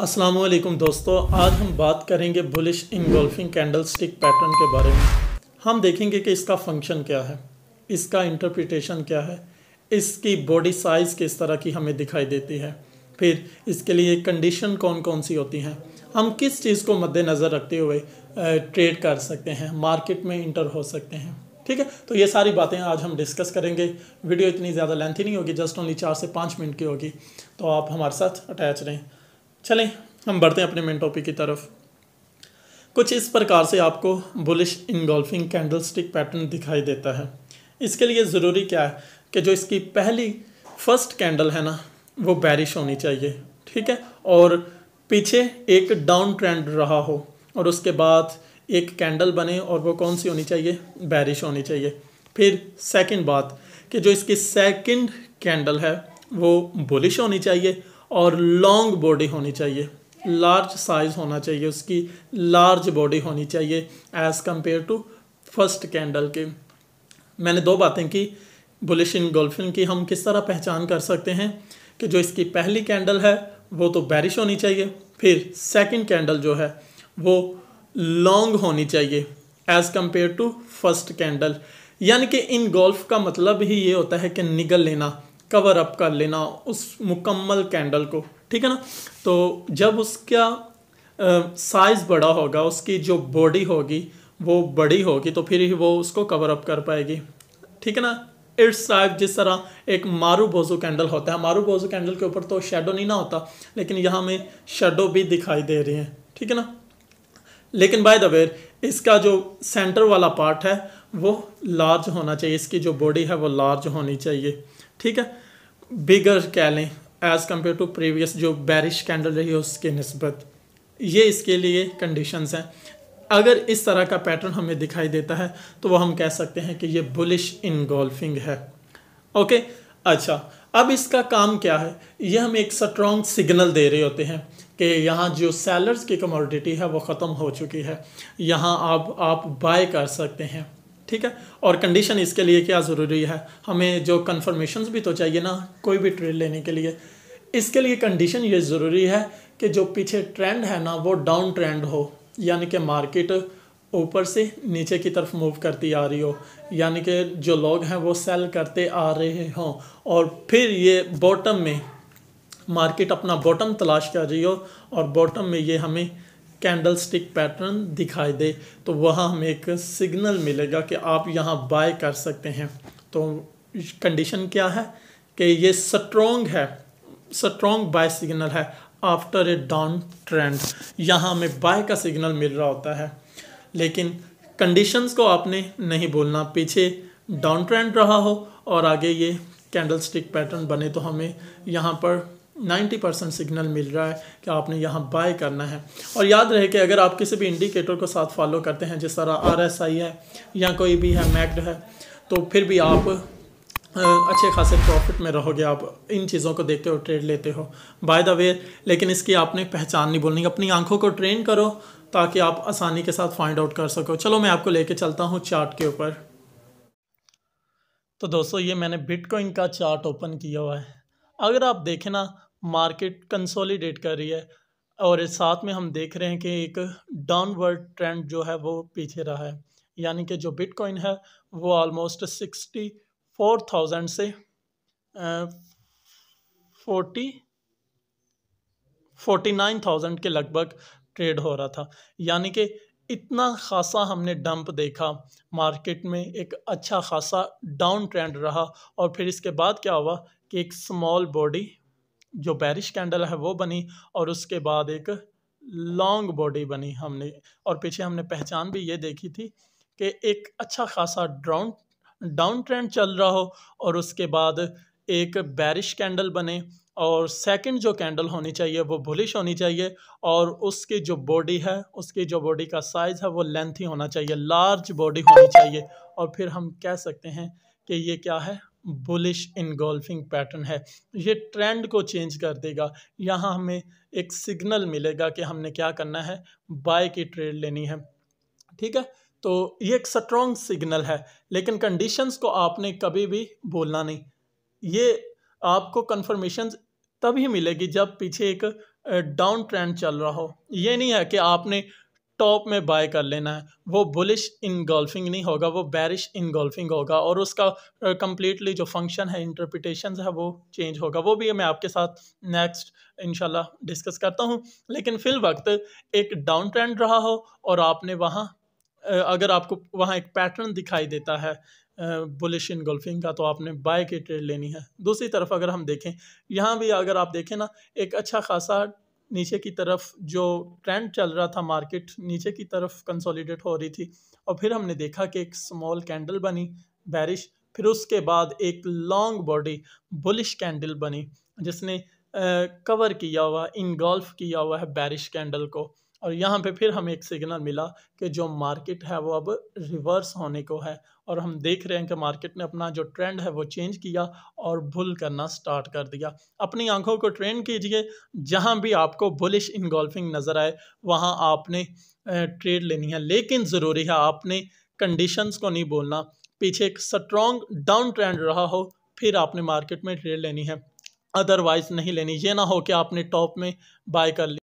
असलम दोस्तों आज हम बात करेंगे bullish engulfing candlestick pattern के बारे में हम देखेंगे कि इसका फंक्शन क्या है इसका इंटरप्रिटेशन क्या है इसकी बॉडी साइज़ किस तरह की हमें दिखाई देती है फिर इसके लिए कंडीशन कौन कौन सी होती हैं हम किस चीज़ को मद्देनज़र रखते हुए ट्रेड कर सकते हैं मार्केट में इंटर हो सकते हैं ठीक है तो ये सारी बातें आज हम डिस्कस करेंगे वीडियो इतनी ज़्यादा लेंथी नहीं होगी जस्ट ओनली चार से पाँच मिनट की होगी तो आप हमारे साथ अटैच रहें चलें हम बढ़ते हैं अपने मेन टॉपिक की तरफ कुछ इस प्रकार से आपको bullish engulfing candlestick pattern दिखाई देता है इसके लिए ज़रूरी क्या है कि जो इसकी पहली फर्स्ट कैंडल है ना वो बैरिश होनी चाहिए ठीक है और पीछे एक डाउन ट्रेंड रहा हो और उसके बाद एक कैंडल बने और वो कौन सी होनी चाहिए बैरिश होनी चाहिए फिर सेकंड बात कि जो इसकी सेकंड कैंडल है वो बुलिश होनी चाहिए और लॉन्ग बॉडी होनी चाहिए लार्ज साइज होना चाहिए उसकी लार्ज बॉडी होनी चाहिए as compare to first candle के मैंने दो बातें की बुलिश इन गोल्फिन की हम किस तरह पहचान कर सकते हैं कि जो इसकी पहली कैंडल है वो तो बैरिश होनी चाहिए फिर सेकंड कैंडल जो है वो लॉन्ग होनी चाहिए as compare to first candle यानी कि इन गोल्फ का मतलब ही ये होता है कि निगल लेना कवर अप कर लेना उस मुकम्मल कैंडल को ठीक है ना तो जब उसका साइज़ बड़ा होगा उसकी जो बॉडी होगी वो बड़ी होगी तो फिर ही वो उसको कवर अप कर पाएगी ठीक है ना इट्स साइज जिस तरह एक मारू बोज़ू कैंडल होता है मारू बोज़ू कैंडल के ऊपर तो शेडो नहीं ना होता लेकिन यहाँ में शेडो भी दिखाई दे रही हैं ठीक है ना लेकिन बाय द वे इसका जो सेंटर वाला पार्ट है वो लार्ज होना चाहिए इसकी जो बॉडी है वो लार्ज होनी चाहिए ठीक है बिगर कह लें एज़ कम्पेयर टू प्रीवियस जो बैरिश कैंडल रही है उसके नस्बत ये इसके लिए कंडीशंस हैं अगर इस तरह का पैटर्न हमें दिखाई देता है तो वह हम कह सकते हैं कि ये बुलिश इनगोल्फिंग है ओके अच्छा अब इसका काम क्या है ये हमें एक स्ट्रॉन्ग सिग्नल दे रहे होते हैं कि यहाँ जो सेलर्स की कमोडिटी है वो ख़त्म हो चुकी है यहाँ आप आप बाय कर सकते हैं ठीक है और कंडीशन इसके लिए क्या ज़रूरी है हमें जो कन्फर्मेशन भी तो चाहिए ना कोई भी ट्रेड लेने के लिए इसके लिए कंडीशन ये ज़रूरी है कि जो पीछे ट्रेंड है ना वो डाउन ट्रेंड हो यानी कि मार्केट ऊपर से नीचे की तरफ मूव करती आ रही हो यानी कि जो लोग हैं वो सेल करते आ रहे हों और फिर ये बॉटम में मार्केट अपना बॉटम तलाश कर रही हो और बॉटम में ये हमें कैंडल स्टिक पैटर्न दिखाई दे तो वहाँ हमें एक सिग्नल मिलेगा कि आप यहाँ बाय कर सकते हैं तो कंडीशन क्या है कि ये स्ट्रॉन्ग है स्ट्रॉन्ग बाय सिग्नल है आफ्टर ए डाउन ट्रेंड यहाँ हमें बाय का सिग्नल मिल रहा होता है लेकिन कंडीशंस को आपने नहीं बोलना पीछे डाउन ट्रेंड रहा हो और आगे ये कैंडल स्टिक पैटर्न बने तो हमें यहाँ पर 90 परसेंट सिग्नल मिल रहा है कि आपने यहाँ बाय करना है और याद रहे कि अगर आप किसी भी इंडिकेटर को साथ फॉलो करते हैं जिस तरह आर एस आई है या कोई भी है मैक्ड है तो फिर भी आप अच्छे खासे प्रॉफिट में रहोगे आप इन चीज़ों को देखते हो ट्रेड लेते हो बाय द वे लेकिन इसकी आपने पहचान नहीं बोलनी अपनी आंखों को ट्रेन करो ताकि आप आसानी के साथ फाइंड आउट कर सको चलो मैं आपको लेके चलता हूँ चार्ट के ऊपर तो दोस्तों ये मैंने बिटकॉइन का चार्ट ओपन किया हुआ है अगर आप देखें ना मार्केट कंसोलिडेट कर रही है और साथ में हम देख रहे हैं कि एक डाउनवर्ड ट्रेंड जो है वो पीछे रहा है यानी कि जो बिटकॉइन है वो ऑलमोस्ट सिक्सटी फोर थाउजेंड से फोर्टी फोर्टी नाइन थाउजेंड के लगभग ट्रेड हो रहा था यानी कि इतना खासा हमने डंप देखा मार्केट में एक अच्छा खासा डाउन ट्रेंड रहा और फिर इसके बाद क्या हुआ कि एक स्मॉल बॉडी जो बैरिश कैंडल है वो बनी और उसके बाद एक लॉन्ग बॉडी बनी हमने और पीछे हमने पहचान भी ये देखी थी कि एक अच्छा खासा ड्राउन डाउन ट्रेंड चल रहा हो और उसके बाद एक बैरिश कैंडल बने और सेकंड जो कैंडल होनी चाहिए वो बुलिश होनी चाहिए और उसकी जो बॉडी है उसकी जो बॉडी का साइज़ है वो लेंथी होना चाहिए लार्ज बॉडी होनी चाहिए और फिर हम कह सकते हैं कि ये क्या है बुलिश इनगोल्फिंग पैटर्न है तो ये ट्रेंड को चेंज कर देगा यहाँ हमें एक सिग्नल मिलेगा कि हमने क्या करना है बाय की ट्रेड लेनी है ठीक है तो ये एक स्ट्रॉन्ग सिग्नल है लेकिन कंडीशंस को आपने कभी भी बोलना नहीं ये आपको कन्फर्मेशन तभी मिलेगी जब पीछे एक डाउन ट्रेंड चल रहा हो ये नहीं है कि आपने टॉप में बाय कर लेना है वो बुलिश इन गोल्फिंग नहीं होगा वो बैरिश इन गोल्फिंग होगा और उसका कम्प्लीटली जो फंक्शन है इंटरप्रिटेशन है वो चेंज होगा वो भी मैं आपके साथ नेक्स्ट इनशाला डिस्कस करता हूँ लेकिन फिल वक्त एक डाउन ट्रेंड रहा हो और आपने वहाँ अगर आपको वहाँ एक पैटर्न दिखाई देता है बुलिश इन गोल्फिंग का तो आपने बाय की ट्रेड लेनी है दूसरी तरफ अगर हम देखें यहाँ भी अगर आप देखें ना एक अच्छा खासा नीचे की तरफ जो ट्रेंड चल रहा था मार्केट नीचे की तरफ कंसोलिडेट हो रही थी और फिर हमने देखा कि एक स्मॉल कैंडल बनी बैरिश फिर उसके बाद एक लॉन्ग बॉडी बुलिश कैंडल बनी जिसने कवर किया हुआ इनगॉल्फ किया हुआ है बैरिश कैंडल को और यहाँ पे फिर हमें एक सिग्नल मिला कि जो मार्केट है वो अब रिवर्स होने को है और हम देख रहे हैं कि मार्केट ने अपना जो ट्रेंड है वो चेंज किया और भूल करना स्टार्ट कर दिया अपनी आंखों को ट्रेंड कीजिए जहाँ भी आपको बुलिश इनगोल्फिंग नज़र आए वहाँ आपने ट्रेड लेनी है लेकिन ज़रूरी है आपने कंडीशंस को नहीं बोलना पीछे एक स्ट्रॉन्ग डाउन ट्रेंड रहा हो फिर आपने मार्केट में ट्रेड लेनी है अदरवाइज़ नहीं लेनी ये ना हो कि आपने टॉप में बाय कर ली